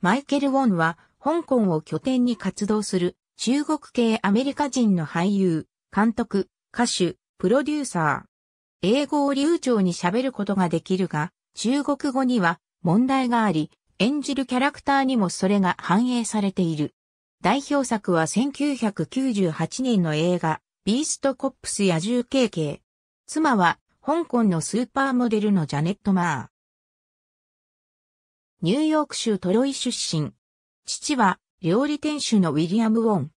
マイケル・ウォンは、香港を拠点に活動する、中国系アメリカ人の俳優、監督、歌手、プロデューサー。英語を流暢に喋ることができるが、中国語には問題があり、演じるキャラクターにもそれが反映されている。代表作は1998年の映画、ビーストコップス野獣経験。妻は、香港のスーパーモデルのジャネット・マー。ニューヨーク州トロイ出身。父は料理店主のウィリアム・ウォン。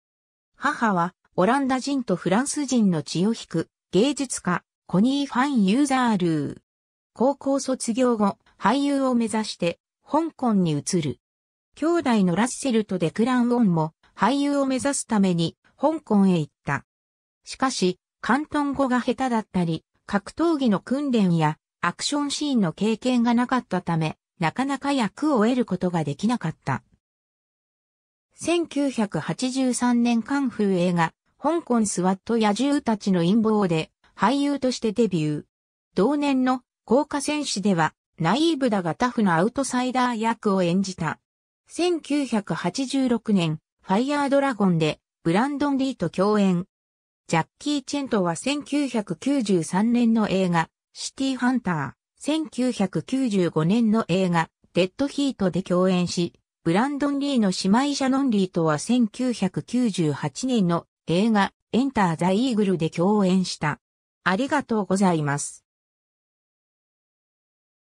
母はオランダ人とフランス人の血を引く芸術家コニー・ファン・ユーザールー。高校卒業後、俳優を目指して香港に移る。兄弟のラッセルとデクラン・ウォンも俳優を目指すために香港へ行った。しかし、関東語が下手だったり、格闘技の訓練やアクションシーンの経験がなかったため、なかなか役を得ることができなかった。1983年カンフー映画、香港スワット野獣たちの陰謀で俳優としてデビュー。同年の豪華戦士では、ナイーブだがタフなアウトサイダー役を演じた。1986年、ファイアードラゴンで、ブランドン・リーと共演。ジャッキー・チェントは1993年の映画、シティ・ハンター。1995年の映画、デッドヒートで共演し、ブランドン・リーの姉妹シャノン・リーとは1998年の映画、エンター・ザ・イーグルで共演した。ありがとうございます。